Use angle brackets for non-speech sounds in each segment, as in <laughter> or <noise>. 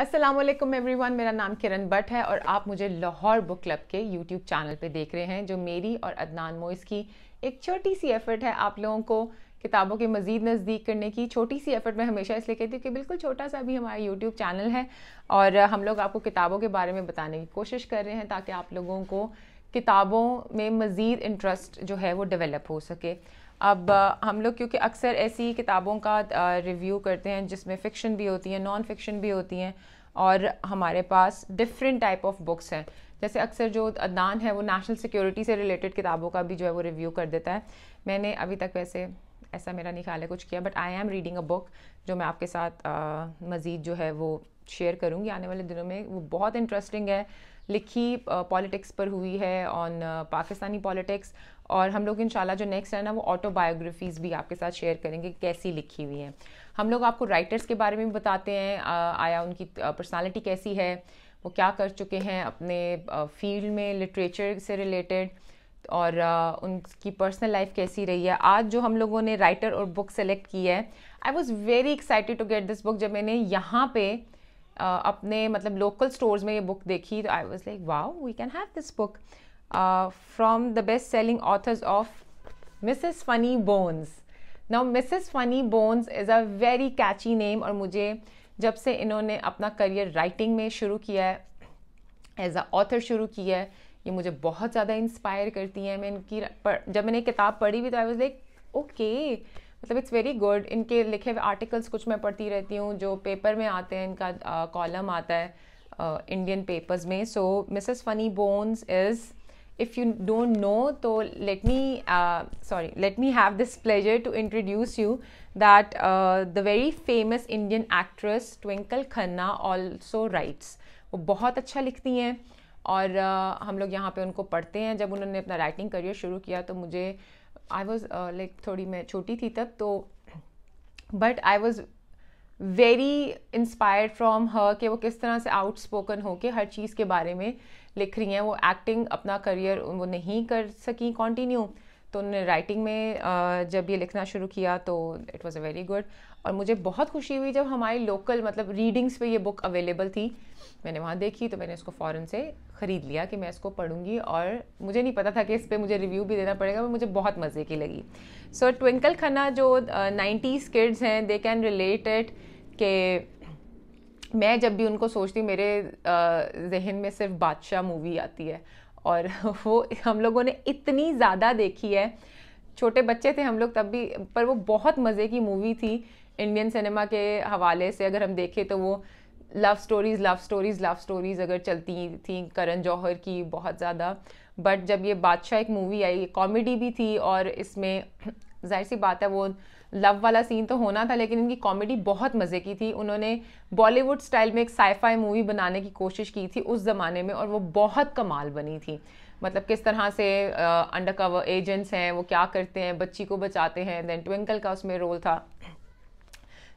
Aslam every one मेरा नाम किरण भट्ट है और आप मुझे लाहौर बुक क्लब के यूट्यूब चैनल पे देख रहे हैं जो मेरी और अदनान मोइस की एक छोटी सी एफ़र्ट है आप लोगों को किताबों के मज़ीद नज़दीक करने की छोटी सी एफ़र्ट मैं हमेशा इसलिए कहती हूँ कि बिल्कुल छोटा सा भी हमारा यूट्यूब चैनल है और हम लोग आपको किताबों के बारे में बताने की कोशिश कर रहे हैं ताकि आप लोगों को किताबों में मज़ीद इंटरेस्ट जो है वो डेवलप हो सके अब हम लोग क्योंकि अक्सर ऐसी किताबों का रिव्यू करते हैं जिसमें फ़िक्शन भी होती है नॉन फिक्शन भी होती हैं और हमारे पास डिफरेंट टाइप ऑफ बुक्स हैं जैसे अक्सर जो अदनान है वो नेशनल सिक्योरिटी से रिलेटेड किताबों का भी जो है वो रिव्यू कर देता है मैंने अभी तक वैसे ऐसा मेरा नहीं ख्याल है कुछ किया but I am reading a book जो मैं आपके साथ मज़ीद जो है वो शेयर करूँगी आने वाले दिनों में वो बहुत इंटरेस्टिंग है लिखी पॉलिटिक्स पर हुई है ऑन पाकिस्तानी पॉलिटिक्स और हम लोग इंशाल्लाह जो नेक्स्ट है ना वो ऑटोबायोग्राफीज़ भी आपके साथ शेयर करेंगे कैसी लिखी हुई हैं हम लोग आपको राइटर्स के बारे में भी बताते हैं आया उनकी पर्सनालिटी कैसी है वो क्या कर चुके हैं अपने फील्ड में लिटरेचर से रिलेटेड और उनकी पर्सनल लाइफ कैसी रही है आज जो हम लोगों ने राइटर और बुक सेलेक्ट की है I was very excited to get this book जब मैंने यहाँ पे अपने मतलब लोकल स्टोर्स में ये बुक देखी तो I was like wow we can have this book from the best selling authors of Mrs Funny Bones now Mrs Funny Bones is a very catchy name और मुझे जब से इन्होंने अपना करियर राइटिंग में शुरू किया है एज अ ऑथर शुरू किया है ये मुझे बहुत ज़्यादा इंस्पायर करती हैं मैं इनकी पर, जब मैंने किताब पढ़ी भी तो आई वॉज लाइक ओके मतलब इट्स वेरी गुड इनके लिखे हुए आर्टिकल्स कुछ मैं पढ़ती रहती हूँ जो पेपर में आते हैं इनका कॉलम uh, आता है इंडियन तो uh, पेपर्स में so Mrs Funny Bones is if you don't know तो let me sorry let me have this pleasure to introduce you that the very famous Indian actress Twinkle Khanna also writes वो बहुत अच्छा लिखती हैं और uh, हम लोग यहाँ पर उनको पढ़ते हैं जब उन्होंने अपना राइटिंग करियर शुरू किया तो मुझे uh, आई वॉज लाइक थोड़ी मैं छोटी थी तब तो but I was very inspired from her कि वो किस तरह से आउट स्पोकन हो के हर चीज़ के बारे में लिख रही हैं वो एक्टिंग अपना करियर वो नहीं कर सकी कॉन्टिन्यू तो उन्होंने राइटिंग में जब ये लिखना शुरू किया तो it was a very good और मुझे बहुत खुशी हुई जब हमारी लोकल मतलब रीडिंग्स पे ये बुक अवेलेबल थी मैंने वहाँ देखी तो मैंने इसको फ़ौरन से ख़रीद लिया कि मैं इसको पढ़ूँगी और मुझे नहीं पता था कि इस पर मुझे रिव्यू भी देना पड़ेगा मुझे बहुत मज़े की लगी सो so, ट्विंकल खन्ना जो नाइन्टीज़ किड्स हैं दे कैन रिलेट इट के मैं जब भी उनको सोचती मेरे जहन में सिर्फ बादशाह मूवी आती है और <laughs> वो हम लोगों ने इतनी ज़्यादा देखी है छोटे बच्चे थे हम लोग तब भी पर वो बहुत मज़े की मूवी थी इंडियन सिनेमा के हवाले से अगर हम देखें तो वो love stories love stories love stories अगर चलती थी करण जौहर की बहुत ज़्यादा बट जब ये बादशाह एक मूवी आई कॉमेडी भी थी और इसमें <clears throat> जाहिर सी बात है वो लव वाला सीन तो होना था लेकिन इनकी कॉमेडी बहुत मज़े की थी उन्होंने बॉलीवुड स्टाइल में एक साईफाई मूवी बनाने की कोशिश की थी उस ज़माने में और वो बहुत कमाल बनी थी मतलब किस तरह से अंडर कवर एजेंट्स हैं वो क्या करते हैं बच्ची को बचाते हैं देन ट्विंकल का उसमें रोल था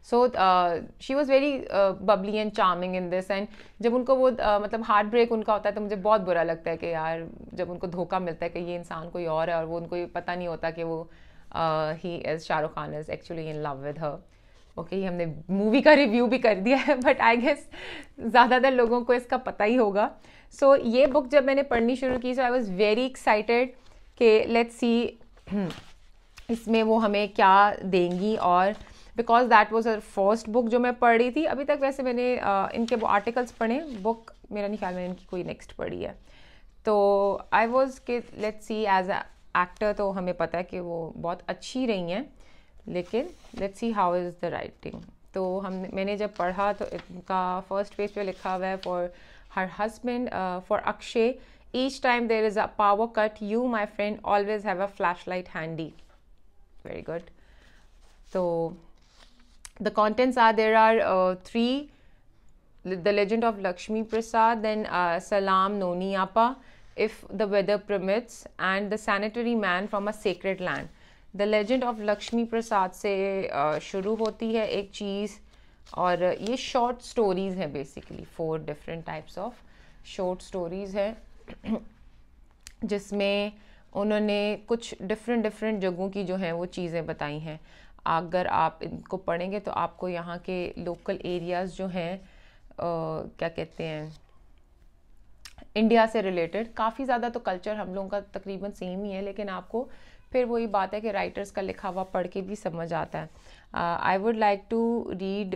so she was very bubbly and charming in this and जब उनको वो uh, मतलब हार्ट ब्रेक उनका होता है तो मुझे बहुत बुरा लगता है कि यार जब उनको धोखा मिलता है कि ये इंसान कोई और है और वो उनको पता नहीं होता कि वो he is Shahrukh Khan is actually in love with her okay हमने मूवी का रिव्यू भी कर दिया है बट आई गेस ज़्यादातर लोगों को इसका पता ही होगा सो so, ये बुक जब मैंने पढ़नी शुरू की so I was very excited कि लेट्स सी <clears throat> इसमें वो हमें क्या देंगी और because that was her first book जो मैं पढ़ रही थी अभी तक वैसे मैंने आ, uh, इनके वो आर्टिकल्स पढ़े बुक मेरा नहीं ख्याल मैंने इनकी कोई नेक्स्ट पढ़ी है तो आई वॉज के लेट्स सी एज एक्टर तो हमें पता है कि वो बहुत अच्छी रही हैं लेकिन let's see how is the writing तो हम मैंने जब पढ़ा तो इनका फर्स्ट पेज पे लिखा हुआ है for her husband for Akshay each time there is a power cut you my friend always have a flash light handy very good तो the contents are there are three the legend of Lakshmi Prasad then Salaam Noni आपा if the weather permits, and the sanitary man from a sacred land. The legend of Lakshmi Prasad से uh, शुरू होती है एक चीज़ और uh, ये short stories हैं basically four different types of short stories हैं <clears throat> जिसमें उन्होंने कुछ डिफरेंट डिफरेंट जगहों की जो हैं वो चीज़ें बताई हैं अगर आप इनको पढ़ेंगे तो आपको यहाँ के लोकल एरियाज़ जो हैं uh, क्या कहते हैं इंडिया से रिलेटेड काफ़ी ज़्यादा तो कल्चर हम लोगों का तकरीबन सेम ही है लेकिन आपको फिर वही बात है कि राइटर्स का लिखा हुआ पढ़ के भी समझ आता है I would like to read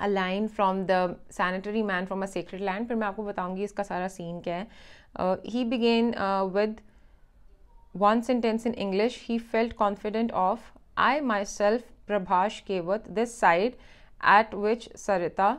a line from the sanitary man from a secret land फिर मैं आपको बताऊंगी इसका सारा सीन क्या है he begin with one sentence in English he felt confident of I myself Prabhash Kewat this side at which Sarita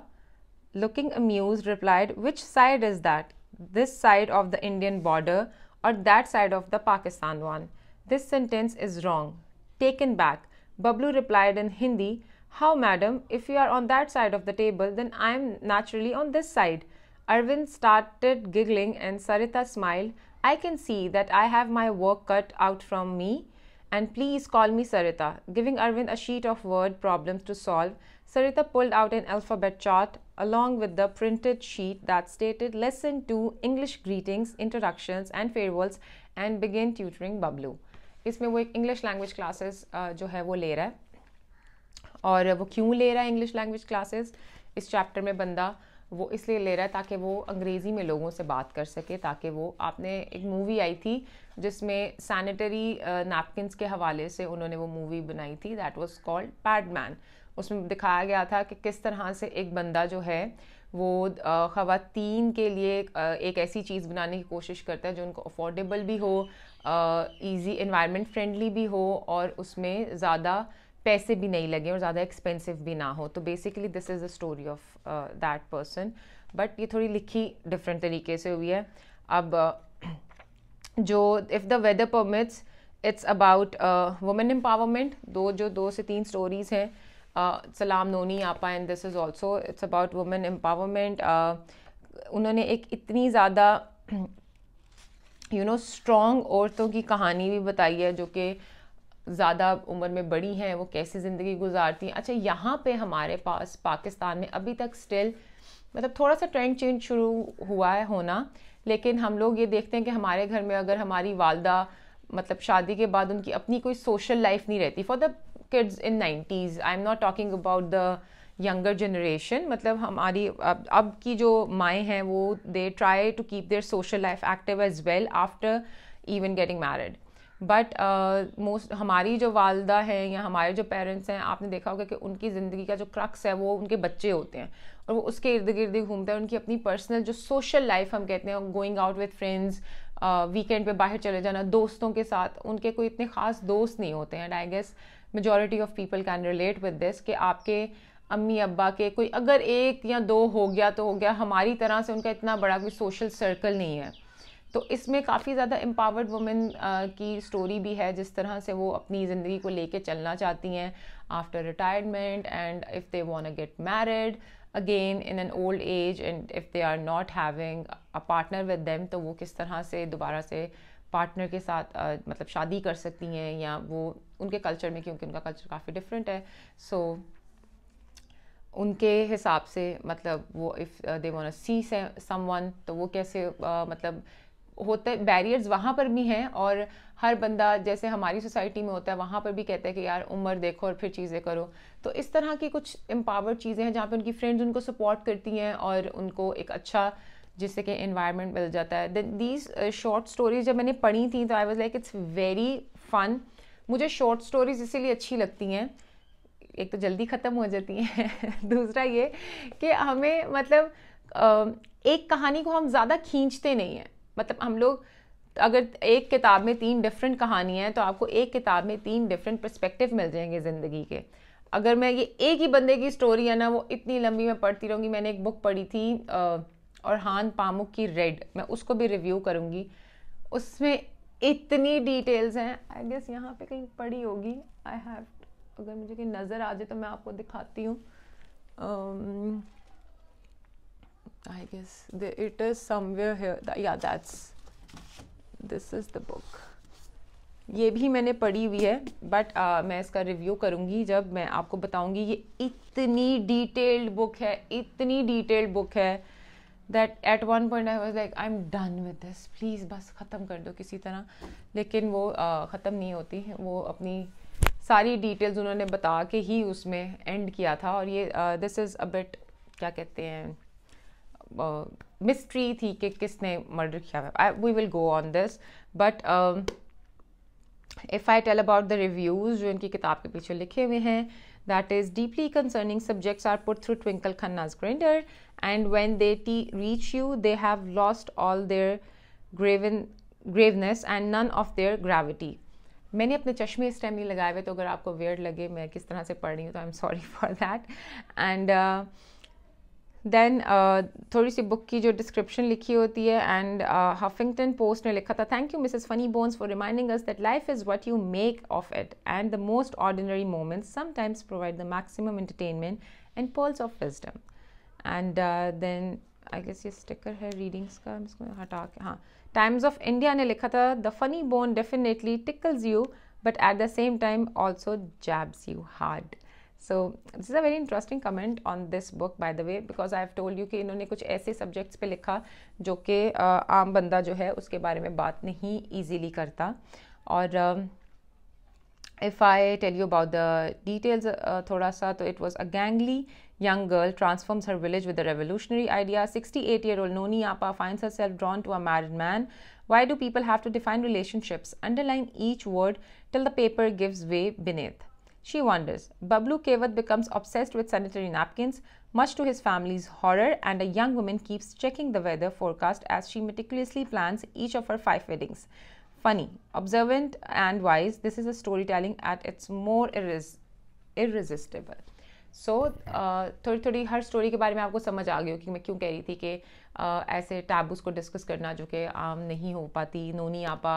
looking amused, replied, Which side is that? This side of the Indian border or that side of the Pakistan one? This sentence is wrong. Taken back, Bablu replied in Hindi, How, madam, if you are on that side of the table, then I am naturally on this side. Arvind started giggling and Sarita smiled. I can see that I have my work cut out from me and please call me Sarita, giving Arvind a sheet of word problems to solve Sarita pulled out an alphabet chart along with the printed sheet that stated Lesson 2 English Greetings, Introductions and Farewells and Begin Tutoring Bablu. इसमें वो एक English language classes जो है वो ले रहा है और वो क्यों ले रहा है इंग्लिश लैंग्वेज क्लासेस इस चैप्टर में बंदा वो इसलिए ले रहा है ताकि वो अंग्रेज़ी में लोगों से बात कर सके ताकि वो आपने एक मूवी आई थी जिसमें सैनिटरी नैपकिनस के हवाले से उन्होंने वो मूवी बनाई थी दैट वाज कॉल्ड पैडमैन उसमें दिखाया गया था कि किस तरह से एक बंदा जो है वो ख़वातीन के लिए एक ऐसी चीज़ बनाने की कोशिश करता है जो उनको अफोर्डेबल भी हो इजी इन्वायरमेंट फ्रेंडली भी हो और उसमें ज़्यादा पैसे भी नहीं लगे और ज़्यादा एक्सपेंसिव भी ना हो तो basically this is the story of that person but ये थोड़ी लिखी डिफरेंट तरीके से हुई है अब <clears throat> जो if the weather permits it's about women empowerment दो जो दो से तीन स्टोरीज़ हैं Salaam Noni Apa and this is also it's about women empowerment उन्होंने एक इतनी ज़्यादा यू नो स्ट्रॉन्ग औरतों की कहानी भी बताई है जो कि ज़्यादा उम्र में बड़ी हैं वो कैसे ज़िंदगी गुजारती हैं अच्छा यहाँ पे हमारे पास पाकिस्तान में अभी तक स्टिल मतलब थोड़ा सा ट्रेंड चेंज शुरू हुआ है होना लेकिन हम लोग ये देखते हैं कि हमारे घर में अगर हमारी वालदा मतलब शादी के बाद उनकी अपनी कोई सोशल लाइफ नहीं रहती for the kids in nineties I am not talking about the younger generation मतलब हमारी अब अब की जो माएँ हैं वो they try to keep their social life active as well after even getting married but most हमारी जो वालदा हैं या हमारे जो पेरेंट्स हैं आपने देखा होगा कि उनकी ज़िंदगी का जो क्रक्स है वो उनके बच्चे होते हैं और वो उसके इर्द गिर्द घूमते हैं उनकी अपनी पर्सनल जो सोशल लाइफ हम कहते हैं going out with friends weekend पे बाहर चले जाना दोस्तों के साथ उनके कोई इतने ख़ास दोस्त नहीं होते हैं and I guess majority of people can relate with this कि आपके अम्मी अब्बा के कोई अगर एक या दो हो गया तो हो गया हमारी तरह से उनका इतना बड़ा कोई सोशल सर्कल नहीं है तो इसमें काफ़ी ज़्यादा एम्पावर्ड वुमेन की स्टोरी भी है जिस तरह से वो अपनी ज़िंदगी को लेके चलना चाहती हैं after retirement and if they want get married again in an old age and if they are not having partner with them तो वो किस तरह से दोबारा से पार्टनर के साथ आ, मतलब शादी कर सकती हैं या वो उनके कल्चर में क्योंकि उनका कल्चर काफ़ी डिफरेंट है सो so, उनके हिसाब से मतलब वो if they want see someone तो वो कैसे आ, मतलब होते बैरियर्स वहाँ पर भी हैं और हर बंदा जैसे हमारी सोसाइटी में होता है वहाँ पर भी कहते हैं कि यार उम्र देखो और फिर चीज़ें करो तो इस तरह की कुछ एम्पावर्ड चीज़ें हैं जहाँ पे उनकी फ्रेंड्स उनको सपोर्ट करती हैं और उनको एक अच्छा जिससे कि इन्वायरमेंट मिल जाता है दैन दीज शॉर्ट स्टोरीज जब मैंने पढ़ी थी तो I was like it's very fun मुझे शॉर्ट स्टोरीज इसीलिए अच्छी लगती हैं एक तो जल्दी ख़त्म हो जाती हैं <laughs> दूसरा ये कि हमें मतलब एक कहानी को हम ज़्यादा खींचते नहीं हैं मतलब हम लोग अगर एक किताब में तीन डिफरेंट कहानियाँ हैं तो आपको एक किताब में तीन डिफरेंट परस्पेक्टिव मिल जाएंगे ज़िंदगी के अगर मैं ये एक ही बंदे की स्टोरी है ना वो इतनी लंबी मैं पढ़ती रहूँगी मैंने एक बुक पढ़ी थी आ, और हान पामुक की रेड मैं उसको भी रिव्यू करूँगी उसमें इतनी डिटेल्स हैं आई गेस यहाँ पे कहीं पड़ी होगी आई हैव अगर मुझे कहीं नज़र आ जाए तो मैं आपको दिखाती हूँ I guess the it is somewhere या that's this is the book ये भी मैंने पढ़ी हुई है बट uh, मैं इसका रिव्यू करूँगी जब मैं आपको बताऊँगी ये इतनी डिटेल्ड बुक है इतनी डिटेल्ड बुक है that at one point I was like I am done with this please बस ख़त्म कर दो किसी तरह लेकिन वो ख़त्म नहीं होती वो अपनी सारी डिटेल्स उन्होंने बता के ही उसमें एंड किया था और ये दिस इज़ अ क्या कहते हैं मिस्ट्री uh, थी कि किसने मर्डर किया we will go on this but if I tell about the reviews जो इनकी किताब के पीछे लिखे हुए हैं that is deeply concerning subjects are put through Twinkle Khanna's grinder and when they reach you they have lost all their graven graveness and none of their gravity मैंने अपने चश्मे इस टाइम नहीं लगाए हुए तो अगर आपको वेयर लगे मैं किस तरह से पढ़ रही हूँ तो I am sorry for that and then uh, थोड़ी सी बुक की जो डिस्क्रिप्शन लिखी होती है एंड हफिंगटन पोस्ट ने लिखा था thank you Mrs Funny Bones for reminding us that life is what you make of it and the most ordinary moments sometimes provide the maximum entertainment and pearls of wisdom and then I guess ये sticker है readings का इसको हटा के हाँ times of India ने लिखा था the funny bone definitely tickles you but at the same time also jabs you hard so this is a very interesting comment on this book by the way because I have told you कि इन्होंने कुछ ऐसे subjects पे लिखा जो कि uh, आम बंदा जो है उसके बारे में बात नहीं ईजीली करता और if I tell you about the details थोड़ा सा तो it was a gangly young girl transforms her village with a revolutionary idea. 68 year old Noni Appa finds herself drawn to a married man. Why do people have to define relationships? Underline each word till the paper gives way beneath. She wanders. Bablu Kevat becomes obsessed with sanitary napkins, much to his family's horror, and a young woman keeps checking the weather forecast as she meticulously plans each of her five weddings. Funny, observant, and wise, this is a storytelling at its more irres irresistible. So so, uh, थोड़ी थोड़ी हर story के बारे में आपको समझ आ गई हो कि मैं क्यों कह रही थी कि uh, ऐसे टैबूज़ को डिस्कस करना जो कि आम नहीं हो पाती नोनी आपा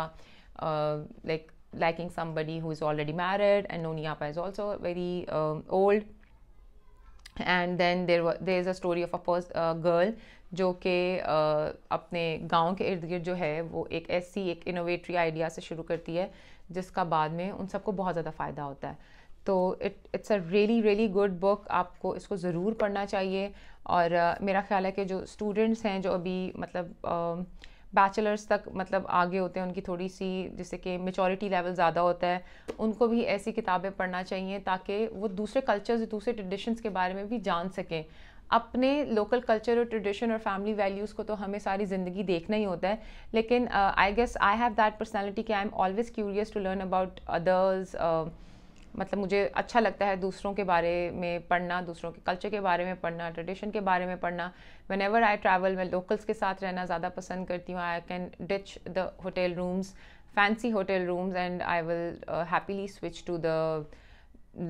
like uh, liking somebody who is already married and appa is also very um, old and then there was there is a story of a first uh, girl जो कि uh, अपने गांव के इर्द गिर्द जो है वो एक ऐसी एक इनोवेटरी आइडिया से शुरू करती है जिसका बाद में उन सबको बहुत ज़्यादा फ़ायदा होता है तो it it's a really really good book आपको इसको ज़रूर पढ़ना चाहिए और uh, मेरा ख्याल है कि जो स्टूडेंट्स हैं जो अभी मतलब uh, बैचलर्स तक मतलब आगे होते हैं उनकी थोड़ी सी जैसे कि मेचोरिटी लेवल ज़्यादा होता है उनको भी ऐसी किताबें पढ़ना चाहिए ताकि वो दूसरे कल्चर्स दूसरे ट्रेडिशंस के बारे में भी जान सकें अपने लोकल कल्चर और ट्रेडिशन और फैमिली वैल्यूज़ को तो हमें सारी ज़िंदगी देखना ही होता है लेकिन I guess I have that personality कि I am always curious to learn about others मतलब मुझे अच्छा लगता है दूसरों के बारे में पढ़ना दूसरों के कल्चर के बारे में पढ़ना ट्रेडिशन के बारे में पढ़ना वेन एवर आई ट्रैवल मैं लोकल्स के साथ रहना ज़्यादा पसंद करती हूँ I can ditch the hotel rooms fancy hotel rooms and I will happily switch to the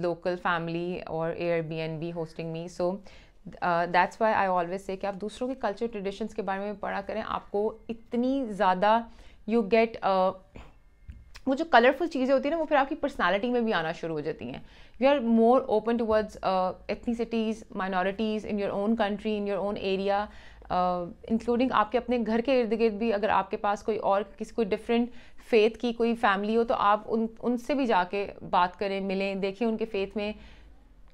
local family और Airbnb hosting me so that's why I always say कि आप दूसरों के कल्चर ट्रेडिशंस के बारे में पढ़ा करें आपको इतनी ज़्यादा यू गेट वो जो कलरफुल चीज़ें होती हैं ना वो फिर आपकी पर्सनालिटी में भी आना शुरू हो जाती हैं you are more open towards ethnicities minorities in your own country in your own area including आपके अपने घर के इर्द गिर्द भी अगर आपके पास कोई और किसी कोई डिफरेंट फेथ की कोई फैमिली हो तो आप उन उनसे भी जाके बात करें मिलें देखें उनके फेथ में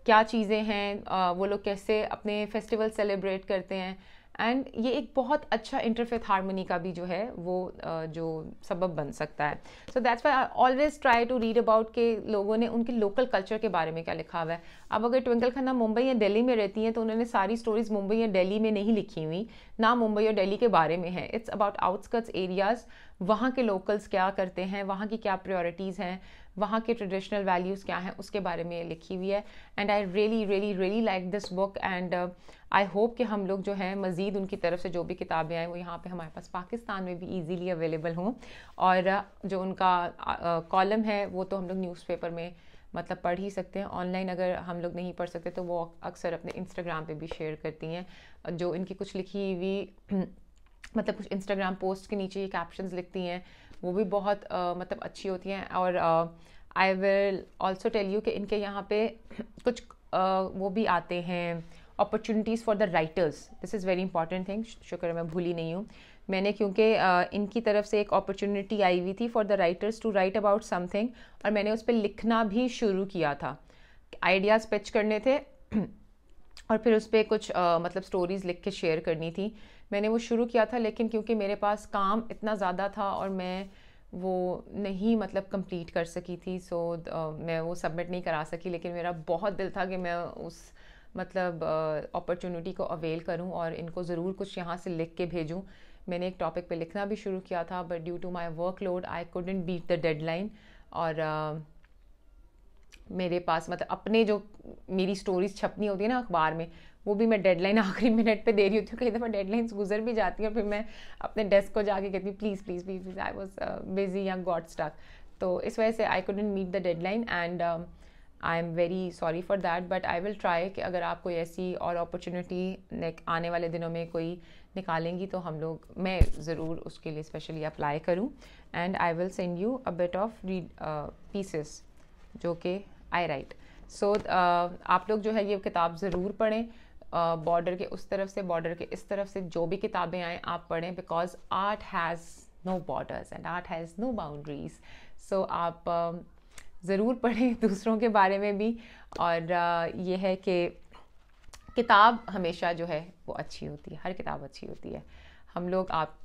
क्या चीज़ें हैं uh, वो लोग कैसे अपने फेस्टिवल सेलिब्रेट करते हैं एंड ये एक बहुत अच्छा इंटरफेथ हारमोनी का भी जो है वो जो सबब बन सकता है so that's why I always try to read about के लोगों ने उनके लोकल कल्चर के बारे में क्या लिखा हुआ है अब अगर ट्विंकल खन्ना मुंबई या दिल्ली में रहती हैं तो उन्होंने सारी स्टोरीज मुंबई या दिल्ली में नहीं लिखी हुई ना मुंबई और दिल्ली के बारे में है इट्स अबाउट आउटस्कर्ट्स एरियाज़ वहाँ के लोकल्स क्या करते हैं वहाँ की क्या प्रायोरिटीज़ हैं वहाँ के ट्रेडिशनल वैल्यूज़ क्या हैं उसके बारे में लिखी हुई है and I really really really like this book and I hope कि हम लोग जो हैं मज़ीद उनकी तरफ से जो भी किताबें आएँ वो यहाँ पे हमारे पास पाकिस्तान में भी इजीली अवेलेबल हों और uh, जो उनका कॉलम uh, uh, है वो तो हम लोग न्यूज़पेपर में मतलब पढ़ ही सकते हैं ऑनलाइन अगर हम लोग नहीं पढ़ सकते तो वो अक्सर अपने इंस्टाग्राम पे भी शेयर करती हैं जो इनकी कुछ लिखी हुई मतलब कुछ इंस्टाग्राम पोस्ट के नीचे ये कैप्शंस लिखती हैं वो भी बहुत uh, मतलब अच्छी होती हैं और I will also tell you कि इनके यहाँ पे कुछ uh, वो भी आते हैं opportunities for the writers this is very important thing शुक्र मैं भूली नहीं हूँ मैंने क्योंकि इनकी तरफ से एक अपॉर्चुनिटी आई हुई थी for the writers to write about something और मैंने उस पर लिखना भी शुरू किया था आइडियाज़ पिच करने थे और फिर उस पर कुछ आ, मतलब स्टोरीज़ लिख के शेयर करनी थी मैंने वो शुरू किया था लेकिन क्योंकि मेरे पास काम इतना ज़्यादा था और मैं वो नहीं मतलब कंप्लीट कर सकी थी सो so, मैं वो सबमिट नहीं करा सकी लेकिन मेरा बहुत दिल था कि मैं उस मतलब अपॉर्चुनिटी को अवेल करूं और इनको ज़रूर कुछ यहाँ से लिख के भेजूं मैंने एक टॉपिक पे लिखना भी शुरू किया था but due to my workload I couldn't beat the deadline और uh, मेरे पास मतलब अपने जो मेरी स्टोरीज छपनी होती है ना अखबार में वो भी मैं डेडलाइन आखिरी मिनट पे दे रही होती हूँ कई दफ़ा डेडलाइंस गुजर भी जाती है और फिर मैं अपने डेस्क को जाके कहती हूँ please please please please I was busy या गॉड स्टक तो इस वजह से I couldn't meet the deadline and I am very sorry for that but I will try कि अगर आप कोई ऐसी और अपॉर्चुनिटी आने वाले दिनों में कोई निकालेंगी तो हम लोग मैं ज़रूर उसके लिए स्पेशली अप्लाई करूँ and I will send you a bit of read pieces जो कि आई राइट सो आप लोग जो है ये किताब ज़रूर पढ़ें बॉर्डर uh, के उस तरफ से बॉर्डर के इस तरफ से जो भी किताबें आएँ आप पढ़ें because art has no borders and art has no boundaries so आप uh, ज़रूर पढ़ें <laughs> दूसरों के बारे में भी और uh, ये है कि किताब हमेशा जो है वो अच्छी होती है हर किताब अच्छी होती है हम लोग आप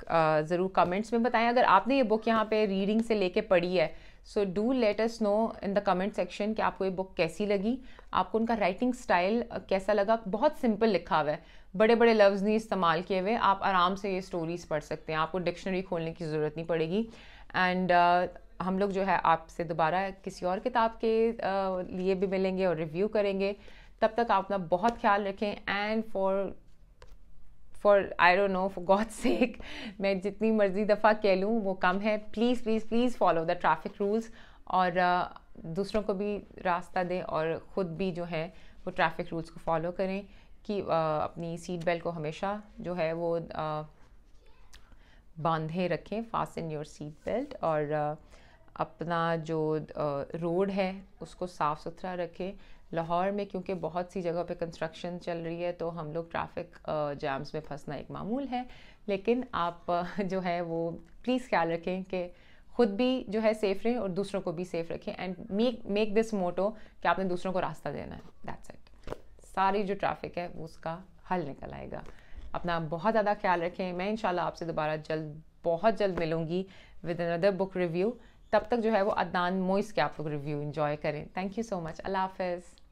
ज़रूर कमेंट्स में बताएं अगर आपने ये बुक यहाँ पे रीडिंग से लेके पढ़ी है so do let us know in the comment section कि आपको ये बुक कैसी लगी आपको उनका राइटिंग स्टाइल कैसा लगा बहुत सिंपल लिखा हुआ है बड़े बड़े लफ्ज़ नहीं इस्तेमाल किए हुए आप आराम से ये स्टोरीज़ पढ़ सकते हैं आपको डिक्शनरी खोलने की ज़रूरत नहीं पड़ेगी एंड uh, हम लोग जो है आपसे दोबारा किसी और किताब के uh, लिए भी मिलेंगे और रिव्यू करेंगे तब तक आप अपना बहुत ख्याल रखें and for for I don't know for God sake मैं जितनी मर्जी दफ़ा कह लूँ वो कम है please please please follow the traffic rules और uh, दूसरों को भी रास्ता दें और ख़ुद भी जो है वो ट्रैफिक रूल्स को फॉलो करें कि uh, अपनी सीट बेल्ट को हमेशा जो है वो uh, बांधे रखें fasten your seat belt और अपना जो रोड है उसको साफ़ सुथरा रखें लाहौर में क्योंकि बहुत सी जगह पे कंस्ट्रक्शन चल रही है तो हम लोग ट्रैफिक जाम्स में फंसना एक मामूल है लेकिन आप <laughs> जो है वो प्लीज़ ख्याल रखें कि खुद भी जो है सेफ़ रहें और दूसरों को भी सेफ़ रखें and make make this motto कि आपने दूसरों को रास्ता देना है दैट्स इट सारी जो ट्रैफिक है वो उसका हल निकल आएगा अपना बहुत ज़्यादा ख्याल रखें मैं इन आपसे दोबारा जल्द बहुत जल्द मिलूँगी विद अनदर बुक रिव्यू तब तक जो है वो अदनान मोइस के आप लोग रिव्यू इन्जॉय करें थैंक यू सो मच अल्लाह हाफिज़